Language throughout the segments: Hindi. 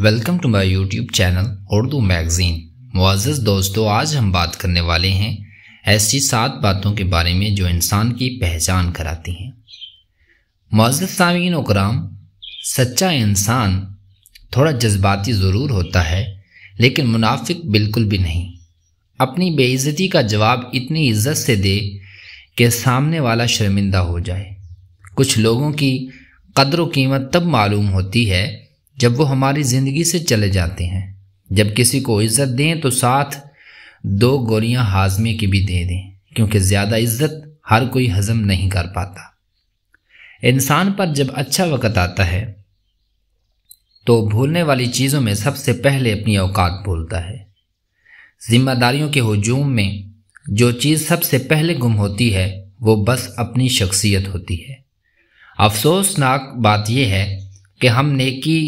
welcome to my YouTube channel Urdu magazine Muaz दोस्तों आज हम बात करने वाले हैं ऐसी सात बातों के बारे में जो इंसान की पहचान कराती हैं मुआज़ सामीन उकराम सच्चा इंसान थोड़ा जज्बाती ज़रूर होता है लेकिन मुनाफिक बिल्कुल भी नहीं अपनी बेइज्जती का जवाब इतनी इज्जत से दे कि सामने वाला शर्मिंदा हो जाए कुछ लोगों की कदर कीमत तब मालूम होती है जब वो हमारी ज़िंदगी से चले जाते हैं जब किसी को इज़्ज़त दें तो साथ दो गोलियां हाजमे की भी दे दें क्योंकि ज़्यादा इज़्ज़त हर कोई हज़म नहीं कर पाता इंसान पर जब अच्छा वक़्त आता है तो भूलने वाली चीज़ों में सबसे पहले अपनी औकात भूलता है जिम्मेदारियों के हजूम में जो चीज़ सबसे पहले गुम होती है वो बस अपनी शख्सियत होती है अफसोसनाक बात यह है कि हम नेकी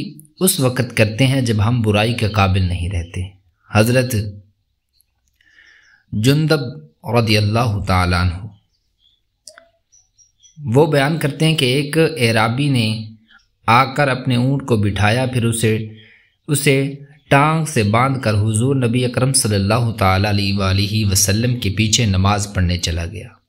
उस वक़्त करते हैं जब हम बुराई के काबिल नहीं रहते हज़रत जुंदब रदी अल्लाह हो वो बयान करते हैं कि एक एराबी ने आकर अपने ऊँट को बिठाया फिर उसे उसे टांग से बांध कर हुजूर नबी अकरम सल्लल्लाहु अलैहि वसल्लम के पीछे नमाज़ पढ़ने चला गया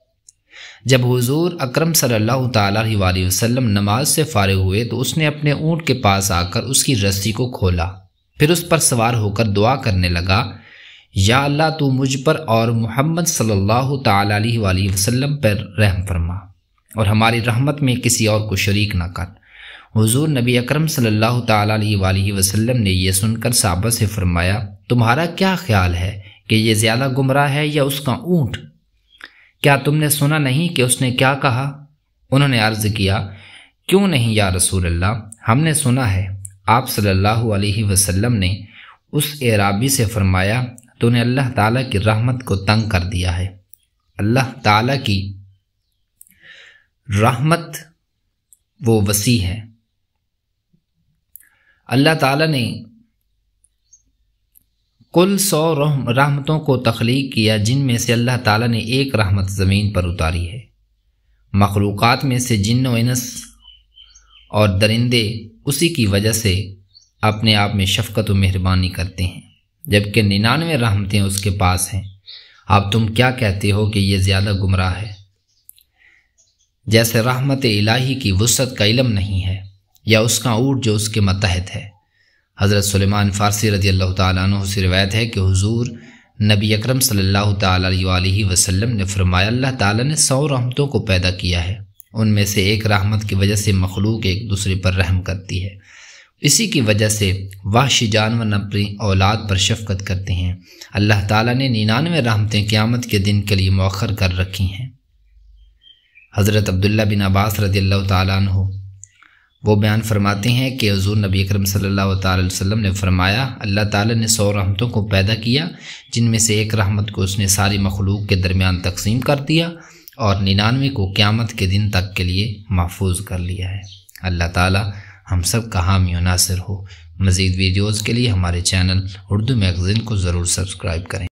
जब हुजूर अकरम सल्लल्लाहु अलैहि वसल्लम नमाज से फ़ारे हुए तो उसने अपने ऊँट के पास आकर उसकी रस्सी को खोला फिर उस पर सवार होकर दुआ करने लगा या अल्लाह तू मुझ पर और मोहम्मद सल्लल्लाहु अलैहि वसल्लम पर रहम फरमा और हमारी रहमत में किसी और को शरीक ना कर हुजूर नबी अकरम सल्लल्लाहु अलैहि वसल्लम ने यह सुनकर साबा से फरमाया तुम्हारा क्या ख्याल है कि ये ज़्यादा गुमराह है या उसका ऊँट क्या तुमने सुना नहीं कि उसने क्या कहा उन्होंने अर्ज़ किया क्यों नहीं या रसूल अल्लाह हमने सुना है आप सल्लल्लाहु अलैहि वसल्लम ने उस एराबी से फरमाया तूने अल्लाह ताला की रहमत को तंग कर दिया है अल्लाह ताला की रहमत वो वसी है अल्लाह ताला ने कुल सौ रहमतों को तख्लीक किया जिनमें से अल्लाह ताला ने एक रहमत ज़मीन पर उतारी है मखलूक़ात में से जिन वनस और दरिंदे उसी की वजह से अपने आप में शफकत व मेहरबानी करते हैं जबकि निन्यानवे रहमतें उसके पास हैं अब तुम क्या कहते हो कि ये ज़्यादा गुमराह है जैसे रहमत इलाही की वसत का इलम नहीं है या उसका ऊट जो उसके मतहत है हज़रत सलेमान फ़ारसी रदी अल्लाह तु से रिवायत है कि हजूर नबी अक्रम सल्लल्लाहु अलैहि ने फरमाया अल्लाह ताली ने सौ रहमतों को पैदा किया है उनमें से एक रहमत की वजह से मखलूक एक दूसरे पर रहम करती है इसी की वजह से वाहशी जानवर अपनी औलाद पर शफकत करते हैं अल्लाह ताला ने निन्यानवे रहमतें क़्यामत के दिन के लिए मौखर कर रखी हैं हज़रत अब्दुल्ला बिन अब्बास रदी अल्लाह तु वो बयान फरमाते हैं कि हजूर नबी अकरम सल्लल्लाहु अलैहि वसल्लम ने फरमाया अल्लाह ताला ने सौ रहमतों को पैदा किया जिनमें से एक रहमत को उसने सारी मखलूक के दरमियान तकसीम कर दिया और निन्यानवे को क़्यामत के दिन तक के लिए महफूज कर लिया है अल्लाह ताला हम सब का हामी नासिर हो मज़ीद वीडियोज़ के लिए हमारे चैनल उर्दू मैगज़ीन को ज़रूर सब्सक्राइब करें